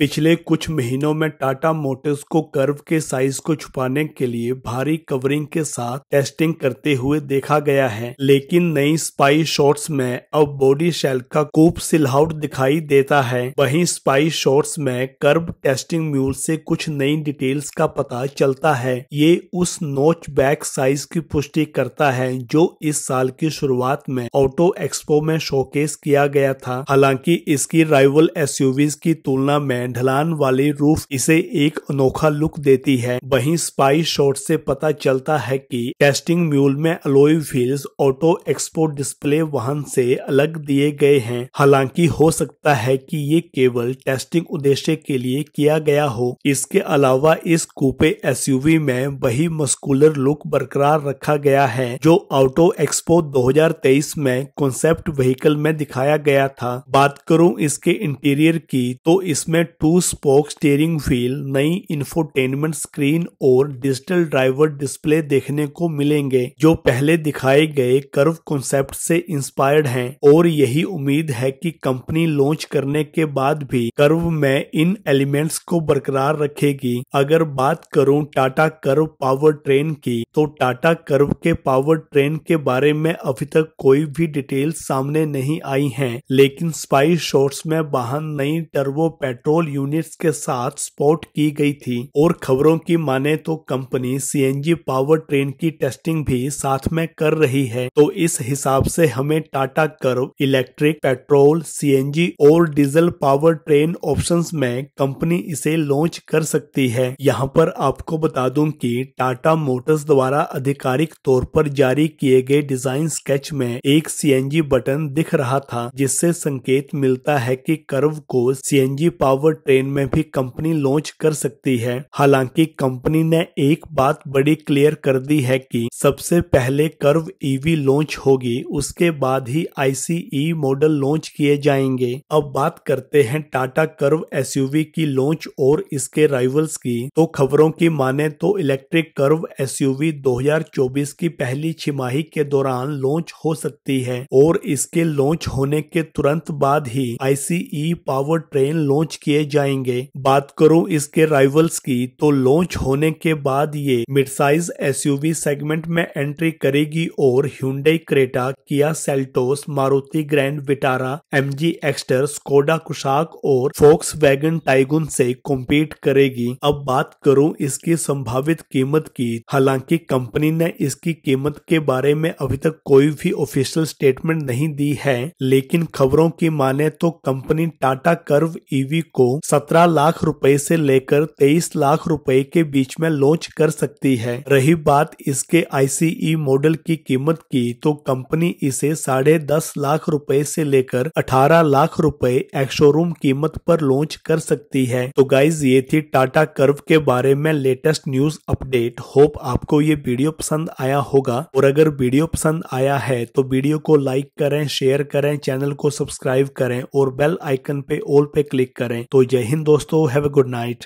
पिछले कुछ महीनों में टाटा मोटर्स को कर्व के साइज को छुपाने के लिए भारी कवरिंग के साथ टेस्टिंग करते हुए देखा गया है लेकिन नई स्पाई शॉट्स में अब बॉडी शेल का कूप सिलहाउट दिखाई देता है वहीं स्पाई शॉर्ट्स में कर्व टेस्टिंग म्यूल से कुछ नई डिटेल्स का पता चलता है ये उस नोच बैक साइज की पुष्टि करता है जो इस साल की शुरुआत में ऑटो एक्सपो में शोकेस किया गया था हालांकि इसकी राइवल एस की तुलना में ढलान वाली रूफ इसे एक अनोखा लुक देती है वहीं स्पाई शॉट से पता चलता है कि टेस्टिंग म्यूल में alloy wheels auto export display वाहन से अलग दिए गए हैं हालांकि हो सकता है कि ये केवल टेस्टिंग उद्देश्य के लिए किया गया हो इसके अलावा इस कूपे एसयूवी में वही मस्कुलर लुक बरकरार रखा गया है जो ऑटो एक्सपो 2023 में कॉन्सेप्ट व्हीकल में दिखाया गया था बात करूं इसके इंटीरियर की तो इसमें टू स्पोक स्टेयरिंग व्हील नई इंफोटेनमेंट स्क्रीन और डिजिटल ड्राइवर डिस्प्ले देखने को मिलेंगे जो पहले दिखाए गए कर्व कॉन्सेप्ट से इंस्पायर्ड हैं और यही उम्मीद है कि कंपनी लॉन्च करने के बाद भी कर्व में इन एलिमेंट्स को बरकरार रखेगी अगर बात करूं टाटा कर्व पावर ट्रेन की तो टाटा कर्व के पावर ट्रेन के बारे में अभी तक कोई भी डिटेल सामने नहीं आई है लेकिन स्पाइस शॉर्ट्स में वाहन नई टर्वो पेट्रोल यूनिट्स के साथ स्पॉट की गई थी और खबरों की माने तो कंपनी सीएनजी पावर ट्रेन की टेस्टिंग भी साथ में कर रही है तो इस हिसाब से हमें Tata Curvv electric petrol CNG और डीजल पावर ट्रेन ऑप्शन में कंपनी इसे लॉन्च कर सकती है यहाँ पर आपको बता दूं कि टाटा मोटर्स द्वारा आधिकारिक तौर पर जारी किए गए डिजाइन स्केच में एक सीएनजी बटन दिख रहा था जिससे संकेत मिलता है कि कर्व को सीएनजी पावर ट्रेन में भी कंपनी लॉन्च कर सकती है हालांकि कंपनी ने एक बात बड़ी क्लियर कर दी है कि सबसे पहले कर्व ईवी लॉन्च होगी उसके बाद ही आईसीई मॉडल लॉन्च किए जाएंगे अब बात करते हैं टाटा कर्व एसयूवी की लॉन्च और इसके राइवल्स की तो खबरों की माने तो इलेक्ट्रिक कर्व एसयूवी 2024 की पहली छिमाही के दौरान लॉन्च हो सकती है और इसके लॉन्च होने के तुरंत बाद ही आईसीई पावर ट्रेन लॉन्च किए जाएंगे बात करो इसके राइवल्स की तो लॉन्च होने के बाद ये मिड साइज एसयूवी सेगमेंट में एंट्री करेगी और Hyundai Creta Kia Seltos Maruti Grand Vitara M G Skoda Kushaq और फोक्स वैगन टाइगुन से कॉम्पीट करेगी अब बात करूं इसकी संभावित कीमत की हालांकि कंपनी ने इसकी कीमत के बारे में अभी तक कोई भी ऑफिशियल स्टेटमेंट नहीं दी है लेकिन खबरों की माने तो कंपनी टाटा कर्व ईवी को सत्रह लाख रुपए से लेकर तेईस लाख रुपए के बीच में लॉन्च कर सकती है रही बात इसके आईसीई e मॉडल की कीमत की तो कंपनी इसे साढ़े दस लाख रुपए से लेकर अठारह लाख रुपए एक्शोरूम कीमत पर लॉन्च कर सकती है तो गाइज ये थी टाटा कर्व के बारे में लेटेस्ट न्यूज अपडेट होप आपको ये वीडियो पसंद आया होगा और अगर वीडियो पसंद आया है तो वीडियो को लाइक करें शेयर करें चैनल को सब्सक्राइब करें और बेल आइकन पे ऑल पे क्लिक करें तो जय हिंद दोस्तों हैव अ गुड नाइट